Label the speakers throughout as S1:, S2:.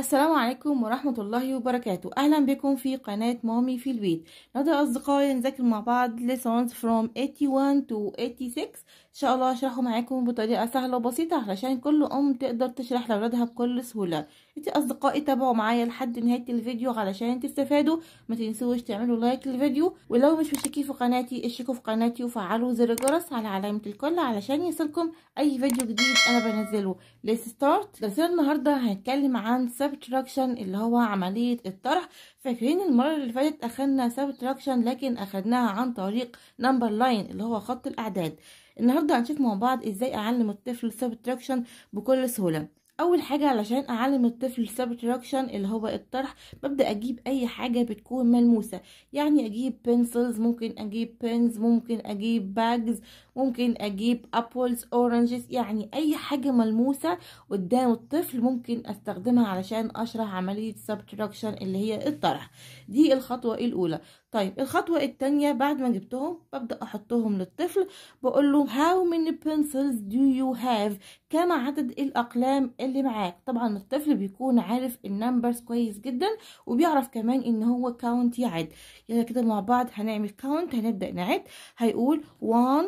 S1: السلام عليكم ورحمة الله وبركاته أهلا بكم في قناة مامي في البيت نبدأ أصدقائي نذاكر مع بعض lessons from 81 to 86 شاء الله هشرحه معاكم بطريقه سهله وبسيطه علشان كل ام تقدر تشرح لاولادها بكل سهوله انت اصدقائي تابعوا معايا لحد نهايه الفيديو علشان تستفادوا ما تنسوش تعملوا لايك للفيديو ولو مش مشتركين في قناتي اشتركوا في قناتي وفعلوا زر الجرس على علامه الكل علشان يصلكم اي فيديو جديد انا بنزله ليس ستارت درسنا النهارده هنتكلم عن سبتراكشن اللي هو عمليه الطرح فاكرين المره اللي فاتت اخدنا سبتراكشن لكن اخدناها عن طريق نمبر لاين اللي هو خط الاعداد النهاردة هنشوف مع بعض ازاي اعلم الطفل سبتراكشن بكل سهولة اول حاجة علشان اعلم الطفل سبتراكشن اللي هو الطرح ببدأ اجيب اي حاجة بتكون ملموسة يعني اجيب بنسلز ممكن اجيب بنز ممكن اجيب باجز ممكن اجيب ابولز اورنجز يعني اي حاجه ملموسه قدام الطفل ممكن استخدمها علشان اشرح عمليه سبتراكشن اللي هي الطرح دي الخطوه الاولى طيب الخطوه الثانيه بعد ما جبتهم ببدا احطهم للطفل بقول له هاو ميني بنسلز دو يو هاف كم عدد الاقلام اللي معاك طبعا الطفل بيكون عارف النمبرز كويس جدا وبيعرف كمان ان هو كاونت يعد يلا كده مع بعض هنعمل كاونت هنبدا نعد هيقول 1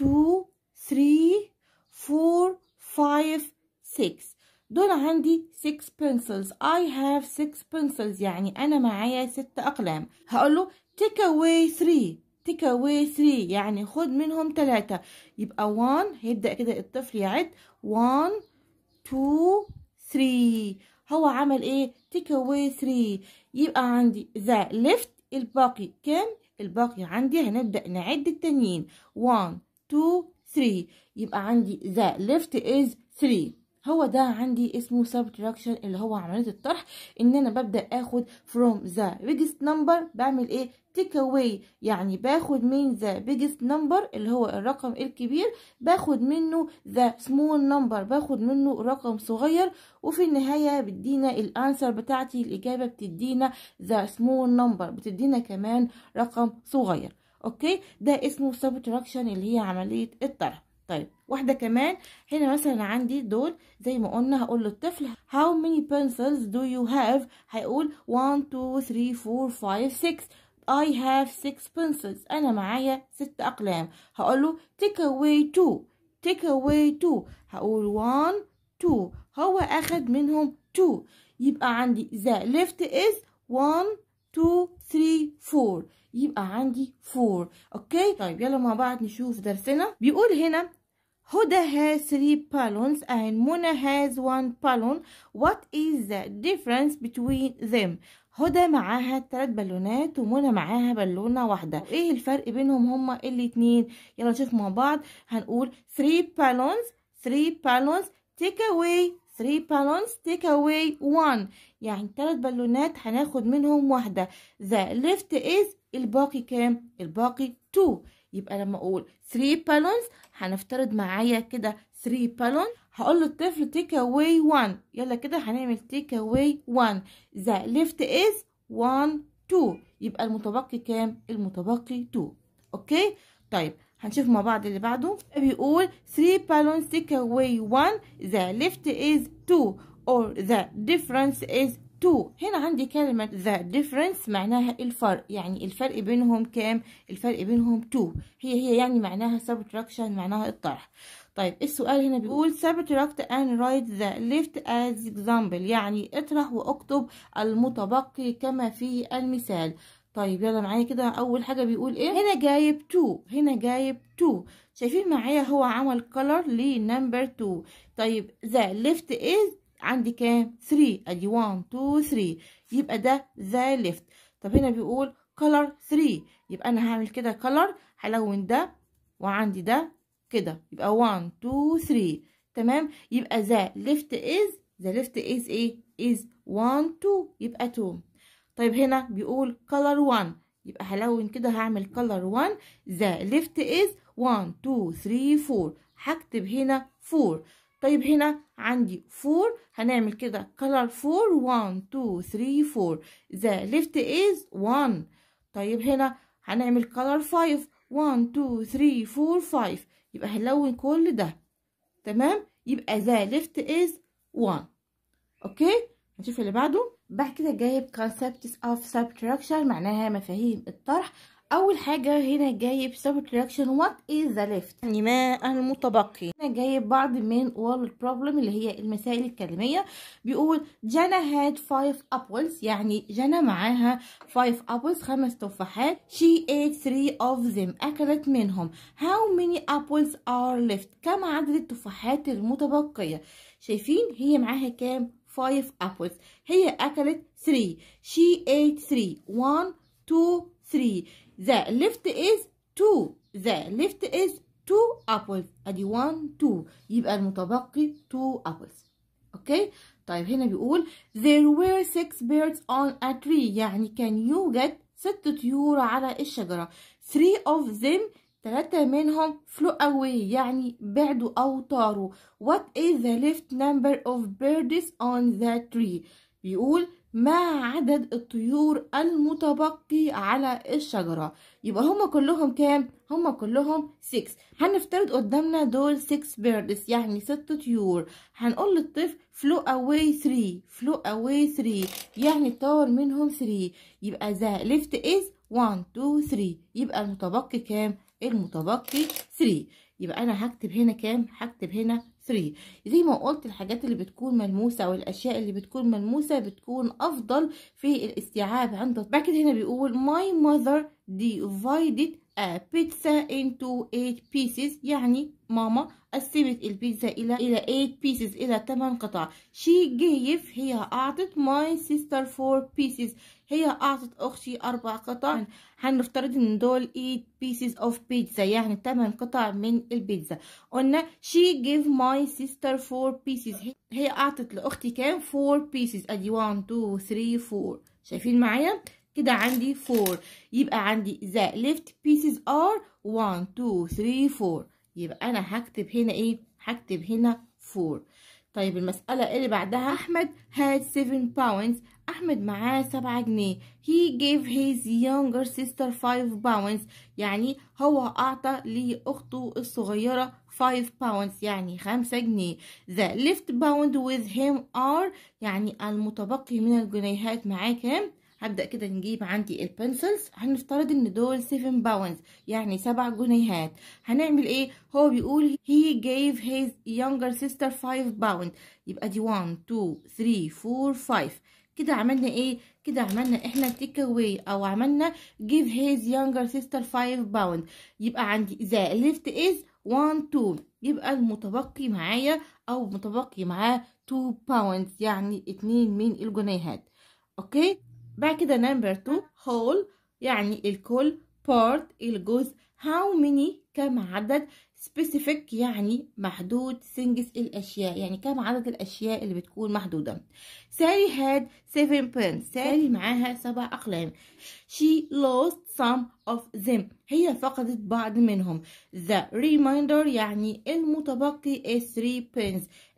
S1: 2 3 4 5 6 دول عندي 6 pencils I have 6 pencils يعني أنا معايا 6 أقلام هقول له take away 3 take away 3 يعني خد منهم 3 يبقى 1 هيبدأ كده الطفل يعد 1 2 3 هو عمل ايه take away 3 يبقى عندي the left الباقي كام الباقي عندي هنبدأ نعد التانيين 1 تو 3 يبقى عندي ذا ليفت از 3 هو ده عندي اسمه subtraction اللي هو عمليه الطرح ان انا ببدا اخد from the biggest number بعمل ايه take away يعني باخد من the biggest number اللي هو الرقم الكبير باخد منه the small number باخد منه رقم صغير وفي النهايه بتدينا الانسر بتاعتي الاجابه بتدينا the small number بتدينا كمان رقم صغير اوكي ده اسمه سبتراكشن اللي هي عمليه الطرح طيب واحده كمان هنا مثلا عندي دول زي ما قلنا هقول للطفل how many pencils do you have هيقول 1 2 3 4 5 6 I have 6 pencils انا معايا ست اقلام هقول له take away 2 take away 2 هقول 1 2 هو اخد منهم 2 يبقى عندي the left is 1 2 3 4 يبقى عندي فور اوكي طيب يلا مع بعض نشوف درسنا بيقول هنا هدى has 3 balloons and منى has 1 balloon. What is the difference between them? هدى معاها 3 بالونات ومنى معاها بالونة واحدة ايه الفرق بينهم هما الاثنين يلا نشوف مع بعض هنقول 3 بالونز 3 بالونز take away 3 بالونز take away 1 يعني 3 بالونات هناخد منهم واحدة the left is الباقي كام الباقي 2 يبقى لما اقول 3 بالونز هنفترض معايا كده 3 بالون هقول للطفل تيك اواي 1 يلا كده هنعمل تيك اواي 1 ذا ليفت از 1 2 يبقى المتبقي كام المتبقي 2 اوكي طيب هنشوف مع بعض اللي بعده بيقول 3 بالونز تيك اواي 1 ذا ليفت از 2 or the difference is تو هنا عندي كلمة the difference معناها الفرق يعني الفرق بينهم كام الفرق بينهم تو هي هي يعني معناها subtraction معناها الطرح طيب السؤال هنا بيقول subtract and write the left as example يعني اطرح واكتب المتبقي كما في المثال طيب يلا معايا كده اول حاجه بيقول ايه هنا جايب 2 هنا جايب 2 شايفين معايا هو عمل كلر لنمبر 2 طيب ذا ليفت از عندي كام 3 ادي 1 2 3 يبقى ده ذا ليفت طب هنا بيقول color 3 يبقى انا هعمل كده color هلون ده وعندي ده كده يبقى 1 2 3 تمام يبقى ذا ليفت از ذا ليفت از ايه از 1 2 يبقى 2 طيب هنا بيقول color 1 يبقى هلون كده هعمل color 1 ذا ليفت از 1 2 3 4 هكتب هنا 4 طيب هنا عندي 4 هنعمل كده color 4 1 2 3 4 the left is 1 طيب هنا هنعمل color 5 1 2 3 4 5 يبقى هنلون كل ده تمام يبقى the left is 1 اوكي هنشوف اللي بعده بعد كده جايب concepts of subtraction معناها مفاهيم الطرح اول حاجه هنا جايب سب ريكشن وات از ذا ليفت يعني ما المتبقي هنا جايب بعض من وورد بروبلم اللي هي المسائل الكلميه بيقول جانا هاد 5 ابلز يعني جانا معاها 5 ابلز خمس تفاحات شي ايت 3 اوف ذم اكلت منهم هاو ميني ابلز ار ليفت كم عدد التفاحات المتبقيه شايفين هي معاها كام 5 ابلز هي اكلت 3 شي ايت 3 1 2 3 The left is two The left is two apples ادي one two. يبقى المتبقي two apples Okay. طيب هنا بيقول there were six birds on a tree يعني كان يوجد ست طيور على الشجرة three of them ثلاثة منهم flew away يعني بعدوا أو طاروا what is the left number of birds on the tree بيقول ما عدد الطيور المتبقي على الشجرة يبقى هما كلهم كام؟ هما كلهم 6 هنفترض قدامنا دول 6 بيردس يعني 6 طيور هنقول للطفل فلو اواي 3 فلو اواي 3 يعني طار منهم 3 يبقى ذا ليفت از 1 2 3 يبقى المتبقي كام؟ المتبقي 3 يبقى انا هكتب هنا كام هكتب هنا 3 زي ما قلت الحاجات اللي بتكون ملموسه او الاشياء اللي بتكون ملموسه بتكون افضل في الاستيعاب عند الطفل بعد كده هنا بيقول my mother divided بيتزا آه، into 8 pieces يعني ماما قسمت البيتزا إلى إلى 8 pieces إلى 8 قطع she gave هي أعطت my sister 4 pieces هي أعطت أختي 4 قطع هنفترض إن دول 8 pieces of pizza يعني 8 قطع من البيتزا قلنا she gave my sister 4 pieces هي أعطت لأختي كام 4 pieces أدي 1 2 3 4 شايفين معايا كده عندي 4 يبقى عندي the left pieces are 1 2 3 4 يبقى انا هكتب هنا ايه هكتب هنا 4 طيب المسألة اللي بعدها أحمد had 7 pounds أحمد معاه 7 جنيه he gave his younger sister 5 pounds يعني هو أعطى لأخته الصغيرة 5 pounds يعني 5 جنيه the left pound with him are يعني المتبقي من الجنيهات معاه كام هبدأ كده نجيب عندي البنسلز هنفترض ان دول 7 باوندز يعني 7 جنيهات هنعمل ايه هو بيقول هي جيف هيز يونجر سيستر 5 باوند يبقى دي 1 2 3 4 5 كده عملنا ايه كده عملنا احنا تيك اواي او عملنا جيف هيز يونجر سيستر 5 باوند يبقى عندي ذا ليفت از 1 2 يبقى المتبقي معايا او متبقي معاه 2 باوندز يعني 2 من الجنيهات اوكي بعد كده number two whole يعني الكل part الجزء how many كم عدد specific يعني محدود sings الأشياء يعني كم عدد الأشياء اللي بتكون محدودة ساري had seven pens ساري معاها سبع أقلام She lost some of them هي فقدت بعض منهم The remainder يعني المتبقي is three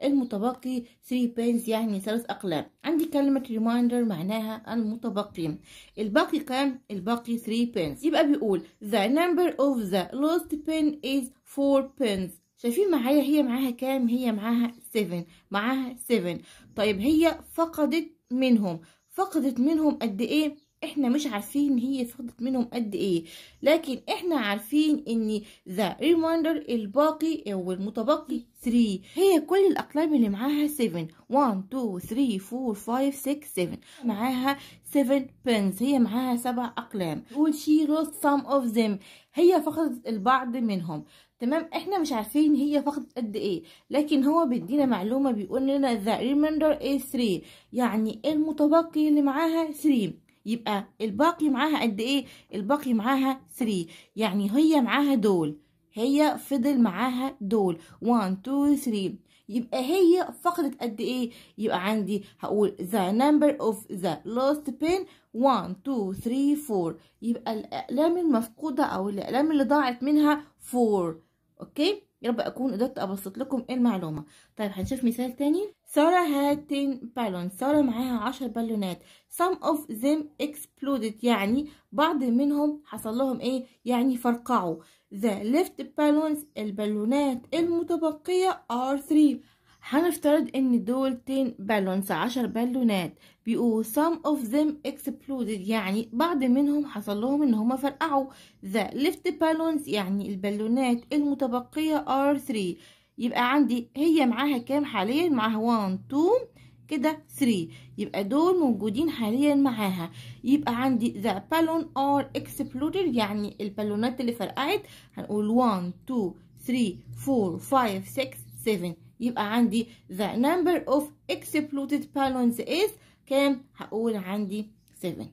S1: المتبقي three بينز يعني ثلاث أقلام عندي كلمة ريمايندر معناها المتبقي الباقي كام؟ الباقي three بينز يبقى بيقول The number of the lost pen is فور بنز شايفين معايا هي معاها كام هي معاها 7 معاها 7 طيب هي فقدت منهم فقدت منهم قد ايه احنا مش عارفين هي فقدت منهم قد ايه لكن احنا عارفين ان ذا ريمايندر الباقي او المتبقي 3 هي كل الاقلام اللي معاها 7 1 2 3 4 5 6 7 معاها 7 بنز هي معاها سبع اقلام قول she lost some of them هي فقدت البعض منهم تمام احنا مش عارفين هي فقدت قد ايه لكن هو بيدينا معلومه بيقول لنا ذا remainder اي 3 يعني المتبقي اللي معاها 3 يبقى الباقي معاها قد ايه الباقي معاها 3 يعني هي معاها دول هي فضل معاها دول 1 2 3 يبقى هي فقدت قد ايه يبقى عندي هقول ذا نمبر اوف ذا لوست بين 1 2 3 4 يبقى الاقلام المفقوده او الاقلام اللي ضاعت منها 4 اوكي يا رب اكون قدرت ابسط لكم المعلومه طيب هنشوف مثال تاني ساره هاتين بالون ساره معاها 10 بالونات some اوف ذم اكسبلودد يعني بعض منهم حصل لهم ايه يعني فرقعوا ذا ليفت بالونز البالونات المتبقيه ار 3 هنفترض ان دول تين بالونس عشر بالونات بيقول some of them exploded يعني بعض منهم حصل لهم ان هما فرقعوا the left balloons يعني البالونات المتبقية are three يبقى عندي هي معاها كام حاليا معاها one two كده three يبقى دول موجودين حاليا معاها يبقى عندي the balloon are exploded يعني البالونات اللي فرقعت هنقول one two three four five six seven يبقى عندي the number of exploded balloons is كام هقول عندي 7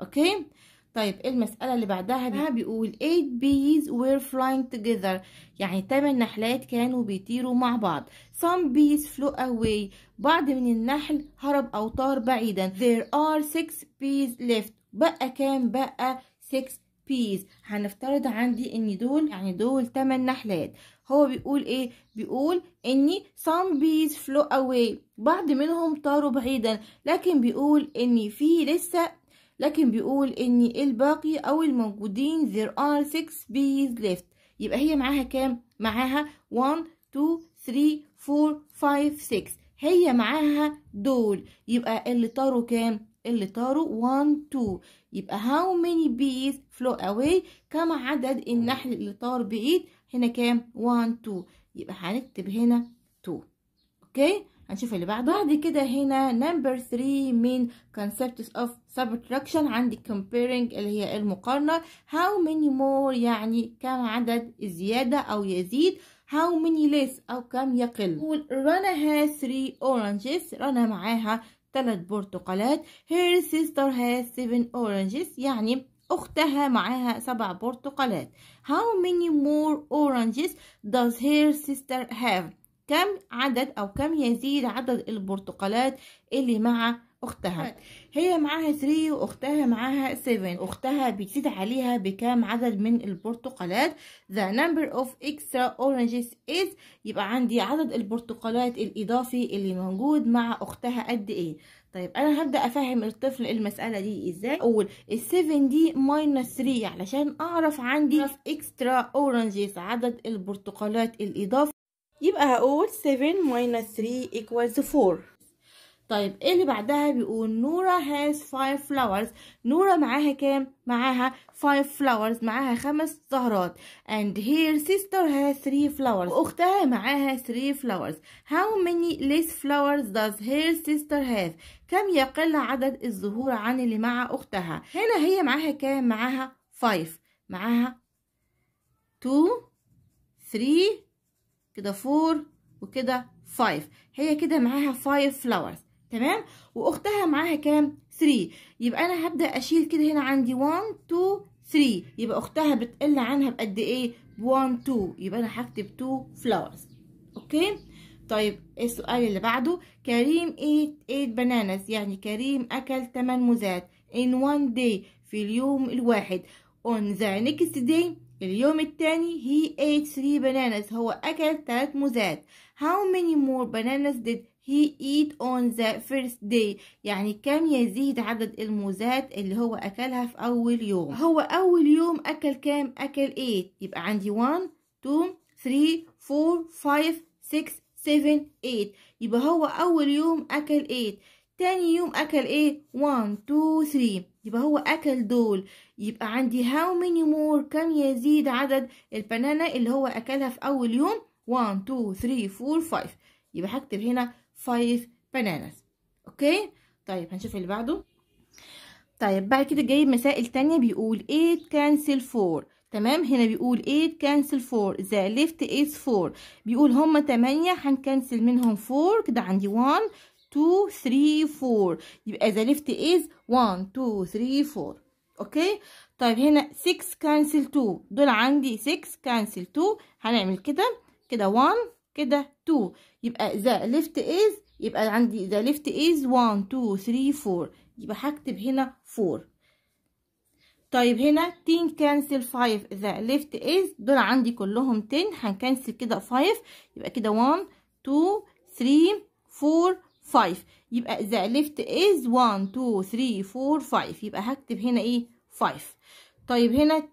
S1: اوكي طيب إيه المسألة اللي بعدها بيقول 8 bees were flying together يعني 8 نحلات كانوا بيطيروا مع بعض some bees flew away بعض من النحل هرب أو طار بعيدا there are 6 bees left بقى كام بقى 6 بيز هنفترض عندي ان دول يعني دول 8 نحلات هو بيقول ايه بيقول ان سام بيز فلو اواي بعض منهم طاروا بعيدا لكن بيقول ان في لسه لكن بيقول ان الباقي او الموجودين there are 6 bees left يبقى هي معاها كام معاها 1 2 3 4 5 6 هي معاها دول يبقى اللي طاروا كام اللي طاروا 1 2 يبقى how many bees فلو away كم عدد النحل اللي طار بعيد هنا كام 1 2 يبقى هنكتب هنا 2 اوكي هنشوف اللي بعده بعد كده هنا number 3 من concepts of subtraction عندي comparing اللي هي المقارنة how many more يعني كم عدد زياده أو يزيد how many less أو كم يقل رنا has 3 oranges رنا معاها ثلاث برتقالات her sister has seven oranges يعني أختها معاها سبع برتقالات how many more oranges does her sister have كم عدد أو كم يزيد عدد البرتقالات اللي مع أختها هي معاها 3 وأختها معاها 7 أختها بتزيد عليها بكام عدد من البرتقالات The number of extra oranges is يبقى عندي عدد البرتقالات الإضافي اللي موجود مع أختها قد إيه طيب انا هبدا افهم الطفل المساله دي ازاي اقول ال7 دي ماينس 3 علشان اعرف عندي اكسترا اورنجز عدد البرتقالات الاضافي يبقى هقول 7 minus 3 equals 4 طيب ايه اللي بعدها بيقول نورا has 5 flowers نورا معاها كام معاها 5 flowers معاها خمس زهرات and her sister has 3 flowers واختها معاها 3 flowers how many less flowers does her sister have كم يقل عدد الزهور عن اللي مع اختها هنا هي معاها كام معاها 5 معاها 2 3 كده 4 وكده 5 هي كده معاها 5 فلاورز تمام واختها معاها كام 3 يبقى انا هبدا اشيل كده هنا عندي 1 2 3 يبقى اختها بتقل عنها بقد ايه 1 2 يبقى انا هكتب 2 فلاورز اوكي طيب إيه السؤال اللي بعده كريم ate 8 بناناز يعني كريم اكل 8 موزات in 1 داي في اليوم الواحد on the next day اليوم الثاني he ate three bananas هو أكل ثلاث موزات how many more bananas did he eat on the first day يعني كم يزيد عدد الموزات اللي هو أكلها في أول يوم هو أول يوم أكل كام أكل 8 يبقى عندي 1 2 3 4 5 6 7 8 يبقى هو أول يوم أكل 8 تاني يوم أكل إيه 1 2 3 يبقى هو أكل دول يبقى عندي هاو ميني مور كم يزيد عدد البنانا اللي هو أكلها في أول يوم 1 2 3 4 5 يبقى هكتب هنا 5 bananas أوكي طيب هنشوف اللي بعده طيب بعد كده جايب مسائل تانية بيقول 8 كانسل 4 تمام هنا بيقول 8 كانسل 4 ذا ليفت از 4 بيقول هما 8 هنكنسل منهم 4 كده عندي 1 2 3 4 يبقى ذا ليفت از 1 2 3 4 اوكي طيب هنا 6 كانسل 2 دول عندي 6 كانسل 2 هنعمل كده كده 1 كده 2 يبقى ذا ليفت از يبقى عندي ذا ليفت از 1 2 3 4 يبقى هكتب هنا 4 طيب هنا 10 كانسل 5 ذا ليفت از دول عندي كلهم 10 هنكنسل كده 5 يبقى كده 1 2 3 4 5 يبقى ذا ليفت از 1 2 3 4 5 يبقى هكتب هنا ايه 5 طيب هنا 10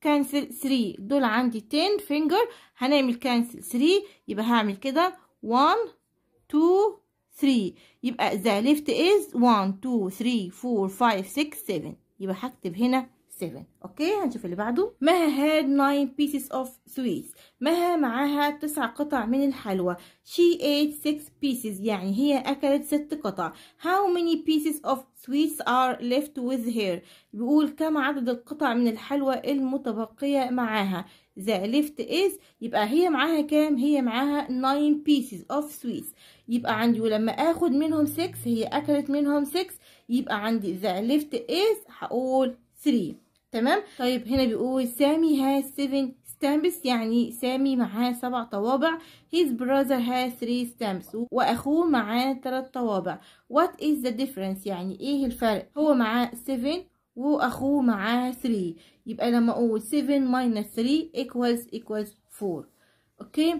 S1: كانسل 3 دول عندي 10 فينجر هنعمل كانسل 3 يبقى هعمل كده 1 2 3 يبقى ذا ليفت از 1 2 3 4 5 6 7 يبقى هكتب هنا 7 اوكي هنشوف اللي بعده مها هاد 9 pieces of sweets مها معاها 9 قطع من الحلوى she ate 6 pieces يعني هي اكلت 6 قطع how many pieces of sweets are left with her بيقول كم عدد القطع من الحلوى المتبقيه معاها ذا ليفت از يبقى هي معاها كام هي معاها 9 pieces of sweets يبقى عندي ولما اخد منهم 6 هي اكلت منهم 6 يبقى عندي ذا ليفت از هقول 3 تمام طيب هنا بيقول سامي has 7 stamps يعني سامي معاه سبع طوابع his brother has 3 stamps واخوه معاه ثلاث طوابع what is the difference يعني ايه الفرق هو معاه 7 واخوه معاه 3 يبقى لما اقول 7 3 equals equals 4 اوكي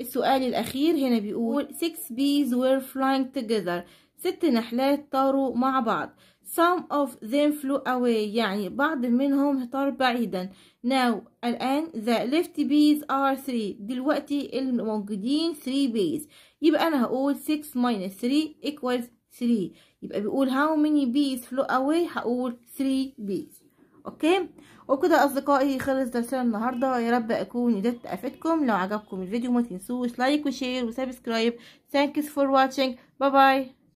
S1: السؤال الاخير هنا بيقول 6 bees were flying together ست نحلات طاروا مع بعض some of them flew away يعني بعض منهم هطار بعيدا now الآن the left bees are three دلوقتي الموجودين three bees يبقى أنا هقول six minus three equals three يبقى بيقول how many bees flew away هقول three bees اوكي وكده اصدقائي خلص درسنا النهارده يا رب اكون قدرت افيدكم لو عجبكم الفيديو ما تنسوش لايك وشير وسبسكرايب ثانكس فور watching باي باي